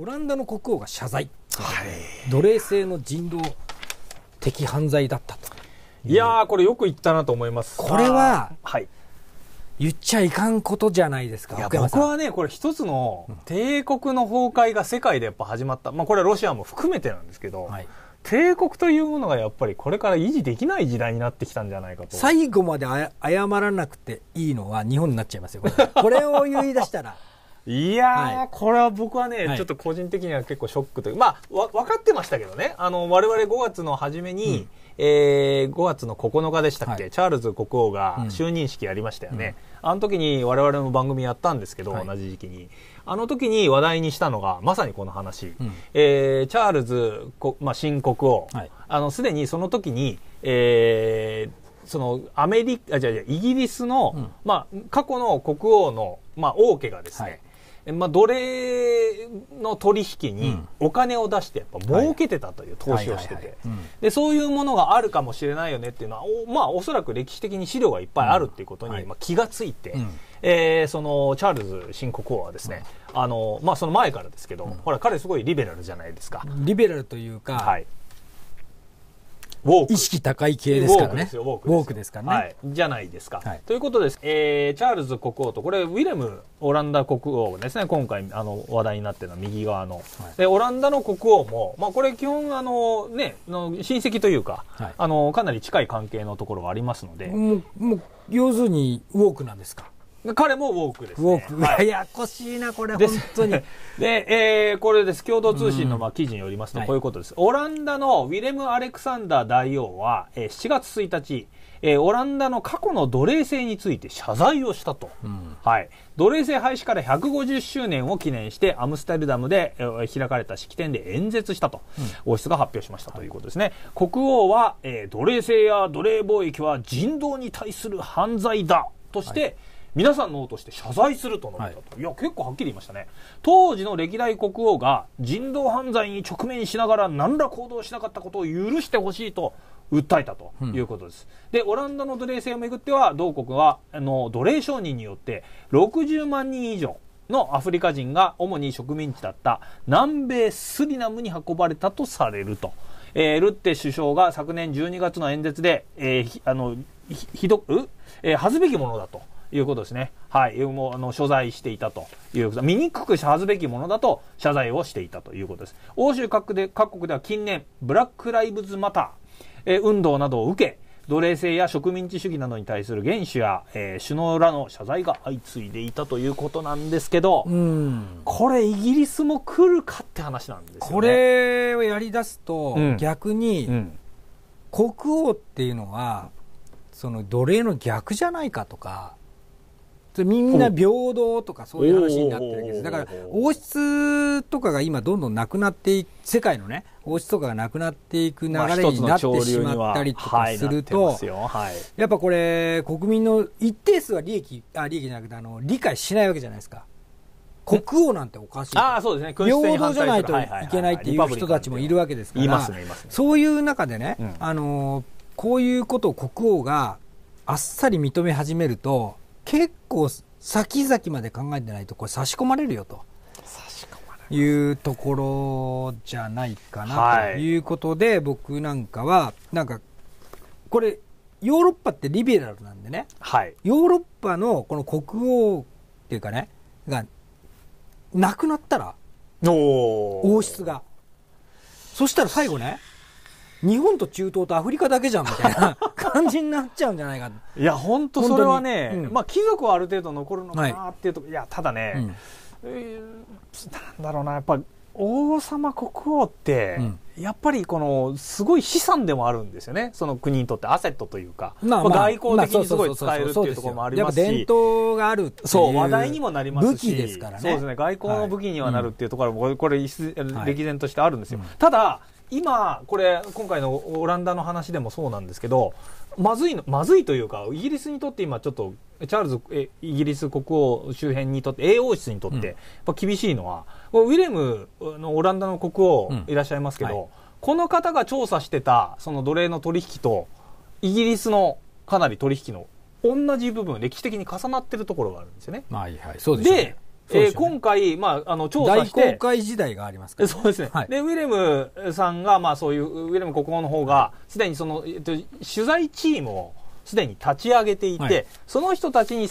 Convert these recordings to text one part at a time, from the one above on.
オランダの国王が謝罪、はい、奴隷制の人道的犯罪だったといやーこれよく言ったなと思いますこれは、はい、言っちゃいかんことじゃないですか僕はねこれ一つの帝国の崩壊が世界でやっぱ始まった、まあ、これはロシアも含めてなんですけど、はい、帝国というものがやっぱりこれから維持できない時代になってきたんじゃないかと最後まで謝らなくていいのは日本になっちゃいますよこれこれを言い出したら いやー、これは僕はね、ちょっと個人的には結構ショックという、まあ、わ、分かってましたけどね、あの、我々5月の初めに、うん、えー、5月の9日でしたっけ、はい、チャールズ国王が就任式やりましたよね。うん、あの時に我々も番組やったんですけど、はい、同じ時期に。あの時に話題にしたのが、まさにこの話。うん、えー、チャールズ、まあ、新国王。はい、あの、すでにその時に、えー、そのアメリカ、じゃイギリスの、うん、まあ、過去の国王の、まあ、王家がですね、はいまあ、奴隷の取引にお金を出してやっぱ儲けてたという投資をしててでそういうものがあるかもしれないよねっていうのはお,、まあ、おそらく歴史的に資料がいっぱいあるっていうことに、まあ、気がついて、うんはい、えー、そのチャールズ新国王はですね、うん、あのまあ、その前からですけど、うん、ほら彼すごいリベラルじゃないですか。リベラルというか、はい意識高い系ですからねウォークですかね、はい、じゃないですか、はい、ということです、えー、チャールズ国王とこれウィレムオランダ国王ですね今回あの話題になってるのは右側の、はい、でオランダの国王も、まあ、これ基本あの、ね、の親戚というか、はい、あのかなり近い関係のところがありますのでもうもう要するにウォークなんですか彼もウォークです、ね、ウォーク、はい、ややこしいな、これ、本当に。で、えー、これです、共同通信のまあ記事によりますと、こういうことです、はい、オランダのウィレム・アレクサンダー大王は、えー、7月1日、えー、オランダの過去の奴隷制について謝罪をしたと、うん、はい、奴隷制廃止から150周年を記念してアムステルダムで、えー、開かれた式典で演説したと、うん、王室が発表しましたということですね、はい、国王は、えー、奴隷制や奴隷貿易は人道に対する犯罪だとして、はい皆さんの王として謝罪すると述べたと、はい、いや結構はっきり言いましたね当時の歴代国王が人道犯罪に直面しながら何ら行動しなかったことを許してほしいと訴えたということです、うん、でオランダの奴隷制をめぐっては同国はあの奴隷商人によって60万人以上のアフリカ人が主に植民地だった南米スリナムに運ばれたとされると、えー、ルッテ首相が昨年12月の演説で、えー、あのひどく、えー、恥ずべきものだということですね。はい。もう、あの、所在していたということ。醜く恥ずべきものだと謝罪をしていたということです。欧州各で各国では近年、ブラック・ライブズ・マター、えー、運動などを受け、奴隷制や植民地主義などに対する元首や、えー、首脳らの謝罪が相次いでいたということなんですけど、これ、イギリスも来るかって話なんですよね。これをやりだすと、うん、逆に、うん、国王っていうのは、その奴隷の逆じゃないかとか、みんな平等とかそういう話になってるわけです。だから王室とかが今どんどんなくなってい世界のね、王室とかがなくなっていく流れになってしまったりとかすると、やっぱこれ、国民の一定数は利益、あ、利益じゃなくて、あの、理解しないわけじゃないですか。国王なんておかしい。ああ、そうですね。平等じゃないといけないっていう人たちもいるわけですから、そういう中でね、あの、こういうことを国王があっさり認め始めると、結構先々まで考えてないとこれ差し込まれるよと。差し込まれるいうところじゃないかなということで、はい、僕なんかはなんかこれヨーロッパってリベラルなんでね、はい、ヨーロッパのこの国王っていうかねがなくなったら王室がそしたら最後ね日本と中東とアフリカだけじゃんみたいな感じになっちゃうんじゃないかいや本当それはね、うん、まあ貴族はある程度残るのかなっていうと、はい、いやただね、うん、なんだろうなやっぱ王様国王って、うん、やっぱりこのすごい資産でもあるんですよねその国にとってアセットというか、まあ、まあ、外交的にすごい使えるっていうところもありますし、伝統があるそう話題にもなりますし武器ですからねそうですね外交の武器にはなるっていうところも、これ歴然としてあるんですよ、はいうん、ただ今、これ、今回のオランダの話でもそうなんですけど、まずいの、まずいというか、イギリスにとって今ちょっと、チャールズイギリス国王周辺にとって、英王室にとって、やっ厳しいのは、うん、ウィレムのオランダの国王いらっしゃいますけど、うんはい、この方が調査してた、その奴隷の取引と、イギリスのかなり取引の同じ部分、歴史的に重なってるところがあるんですよね。はいはい、そうですね。でえー、今回、まあ、あの、調査して。大公開時代がありますから、ね、そうですね。はい、で、ウィレムさんが、まあ、そういう、ウィレム国王の方が、すでにその、えっと、取材チームを、すでに立ち上げていて、はい、その人たちに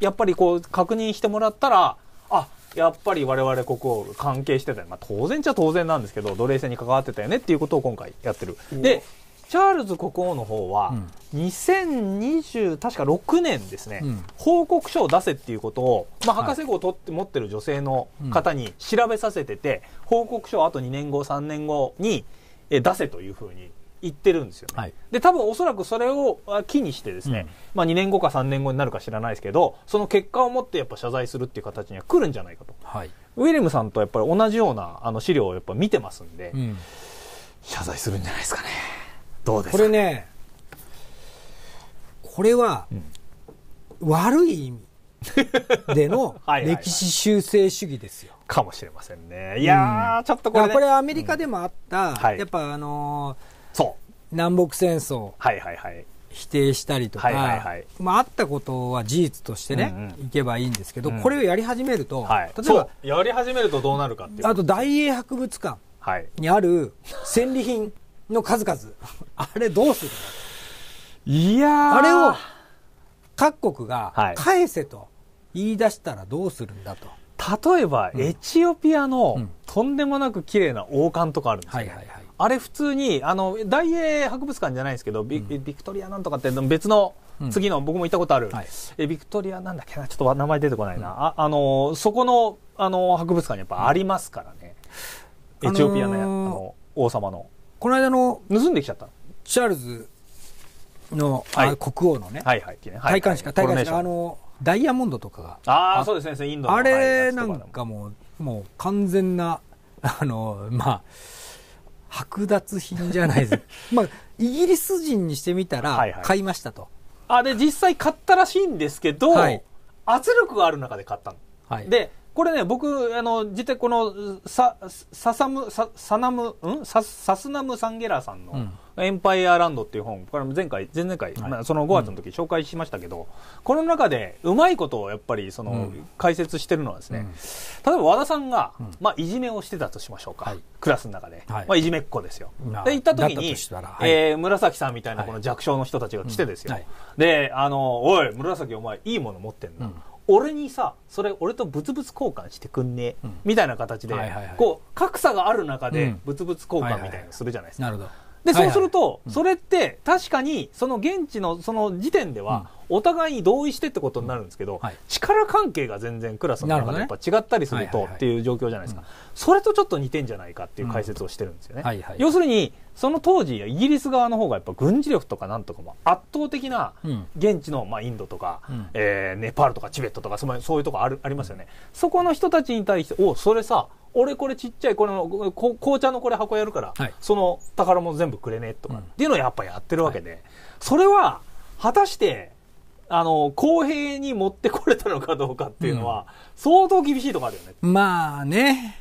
やっぱりこう確認してもらったら、あやっぱり我々国王関係してたまあ、当然ちゃ当然なんですけど、奴隷制に関わってたよねっていうことを今回やってる。で、チャールズ国王の方は、うん、2020確か6年ですね、うん、報告書を出せっていうことを、まあ、博士号を取って、はい、持ってる女性の方に調べさせてて、うん、報告書をあと2年後3年後に出せというふうに言ってるんですよね、はい、で多分おそらくそれを機にしてですね、うん、まあ、2年後か3年後になるか知らないですけどその結果をもってやっぱ謝罪するっていう形には来るんじゃないかと、はい、ウィリムさんとやっぱり同じようなあの資料をやっぱ見てますんで、うん、謝罪するんじゃないですかねどうですかこれね、これは、悪い意味での 歴史修正主義ですよ。かもしれませんね。いや、うん、ちょっとこれ、ね、これアメリカでもあった、うんはい、やっぱあのー、そう。南北戦争。はいはいはい。否定したりとか、はいはいはい、まあ、あったことは事実としてね、うんうん、いけばいいんですけど、うん、これをやり始めると、はい、例えばやり始めるとどうなるかっていうあと大英博物館にある戦利品の数々 あれどうするいやあれを各国が返せと言い出したらどうするんだと、はい、例えば、エチオピアのとんでもなく綺麗な王冠とかあるんですけど、あれ普通にあの大英博物館じゃないですけどビうん、ビクトリアなんとかって別の次の、僕も行ったことある、うんはい、えビクトリアなんだっけなちょっと名前出てこないな、ああのそこのあの博物館にやっぱありますからね、エチオピアの,、あの王様の。この間の盗んできちゃったチャールズの、はい、国王のね、はいはい、戴冠式かあのダイヤモンドとかがああそうですねインドあれなんかもうもう完全な あのまあ剥奪品じゃないです まあイギリス人にしてみたら買いましたと、はいはい、あで実際買ったらしいんですけど、はい、圧力がある中で買ったの、はい、でこれね、僕、あの、実際この、さ、ささむ、さ、さなむ、んさ、さすなむサンゲラーさんの、エンパイアランドっていう本、これ前回、前々回、はい、まあ、その5月の時紹介しましたけど、うん、この中で、うまいことをやっぱり、その、うん、解説してるのはですね、うん、例えば和田さんが、まあ、いじめをしてたとしましょうか。はい、クラスの中で。はい、まあ、いじめっ子ですよ。で、行った時に、はい、えー、紫さんみたいなこの弱小の人たちが来てですよ。で、あの、おい、紫お前、いいもの持ってんだ。俺にさそれ俺と物々交換してくんね、うん、みたいな形で、はいはいはい、こう格差がある中で物々交換みたいなのするじゃないですか、はいはいはい、なるほどで、そうすると、それって確かにその現地のその時点では、お互いに同意してってことになるんですけど、力関係が全然クラスの中でやっぱ違ったりするとっていう状況じゃないですか、それとちょっと似てんじゃないかっていう解説をしてるんですよね。要するにその当時イギリス側の方がやっぱ軍事力とかなんとかも圧倒的な現地の、まあ、インドとか、えネパールとかチベットとかそういうとこあるありますよね。そこの人たちに対しておそれさ俺これちっちゃい、この、紅茶のこれ箱やるから、はい、その宝物全部くれね、とか、っていうのをやっぱやってるわけで、はい、それは、果たして、あの、公平に持ってこれたのかどうかっていうのは、相当厳しいとこあるよね。まあね。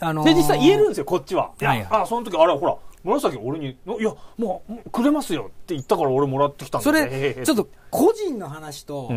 あのー、で、実際言えるんですよ、こっちは。はいはい、あ、その時、あれ、ほら、紫俺に、いや、もう、くれますよって言ったから俺もらってきたんだ、それ、ちょっと個人の話と、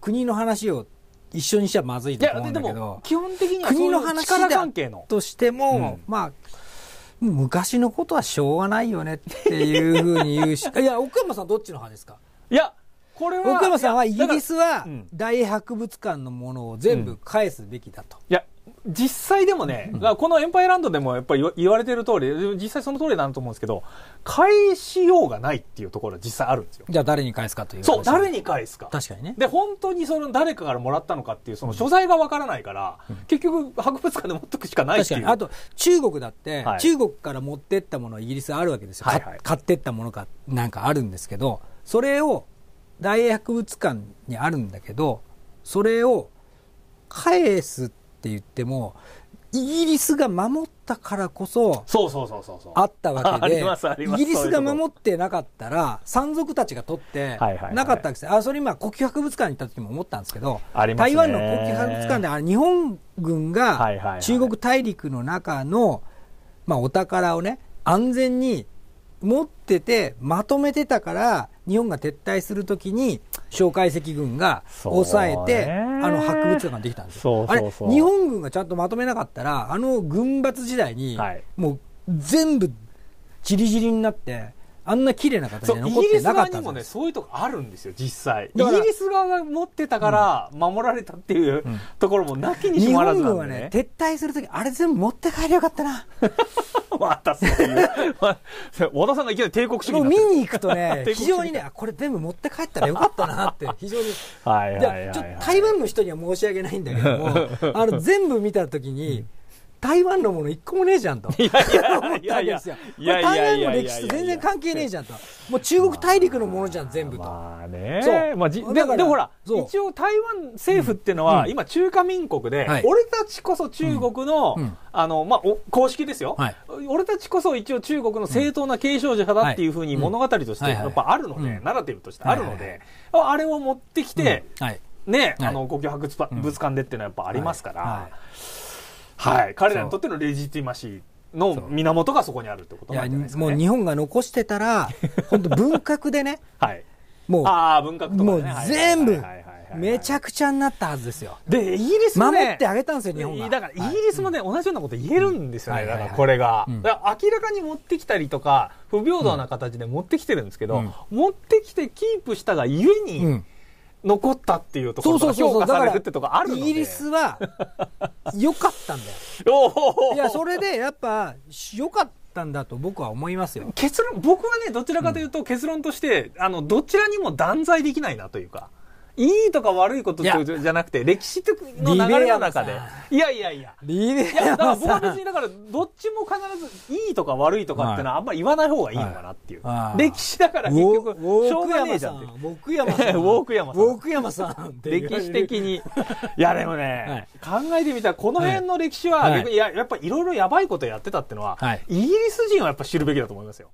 国の話を一緒にしちゃまずいと思うんだけど基本的には国の話だ関係のとしても、うん、まあ昔のことはしょうがないよねっていうふうに言うし いや奥山さんどっちの派ですかいやこれは奥山さんはイギリスは大博物館のものを全部返すべきだと、いや実際でもね、うん、このエンパイランドでもやっぱり言われてる通り、実際その通りだなと思うんですけど、返しようがないっていうところは実際あるんですよ。じゃあ誰に返すかという、そう、誰に返すか。確かにね。で、本当にその誰かからもらったのかっていう、その所在がわからないから、うん、結局博物館で持っとくしかないっていう。確かに。あと、中国だって、はい、中国から持ってったものイギリスあるわけですよ。はいはい、買ってったものかなんかあるんですけど、それを大博物館にあるんだけど、それを返すってって言ってもイギリスが守ったからこそあったわけで イギリスが守ってなかったら山賊たちが取ってなかったわけです、あそれ今国旗博物館に行った時も思ったんですけど台湾の国旗博物館であ日本軍が中国大陸の中の、まあ、お宝をね安全に持っててまとめてたから日本が撤退するときに蒋介石軍が抑えて、あの博物館ができたんですあれ日本軍がちゃんとまとめなかったらあの軍閥時代に、もう全部ちりぢりになってあんな綺麗な形で残ってなかったイギリス側にもねそういうとこあるんですよ実際イギリス側が持ってたから守られたっていう、うん、ところもなきにしもあらずなんで、ね、日本軍はね撤退する時あれ全部持って帰りゃよかったなもあったっていう 和田さんがいきなり帝国主義見に行くとね 非常にねこれ全部持って帰ったらよかったなって非常にはいはいはい、台湾の人には申し訳ないんだけども あの全部見た時に、台湾のもの一個もねえじゃんと台湾の歴史と全然関係ねえじゃんと。もう中国大陸のものじゃん、全部と。まあね。そう。まあ、でもほら、一応台湾政府っていうのは、今中華民国で、俺たちこそ中国の、あの、まあ、公式ですよ、俺たちこそ一応中国の正当な継承者だっていうふうに物語としてやっぱあるので、ナラティブとしてあるので、あれを持ってきて、ね、あの、国境博物館でっていうのはやっぱありますから、はい、彼らにとってのレジティマシーの源がそこにあるってことなんじゃないですか、ね、もう日本が残してたら 本当文革でね、はい、もうああ、文革、とね、もう全部めちゃくちゃになったはずですよでイギリスも、ね、守ってあげたんですよ日本がだからイギリスもね、はい、同じようなこと言えるんですよね、うん、だからこれが、うん、ら明らかに持ってきたりとか不平等な形で持ってきてるんですけど、うん、持ってきてキープしたがゆえに、残ったっていうところが評価されるってとこあるのでイギリスは 良かったんだよいやそれでやっぱ良かったんだと僕は思いますよ結論僕はねどちらかというと結論として、うん、あのどちらにも断罪できないなというかいいとか悪いことじゃなくて、歴史の流れの中で。いやいやいや。リいや、だから僕は別に、だから、どっちも必ず、いいとか悪いとかってのはあんまり言わない方がいいのかなっていう。はい、歴史だから結局、しょうがねえじゃんって。ウォーク山さん。ウォーク山さん。ウ山さん。歴史的に。いや、でもね、はい、考えてみたら、この辺の歴史は、はい、ややっぱいろいろやばいことやってたってのは、イギリス人はやっぱ知るべきだと思いますよ。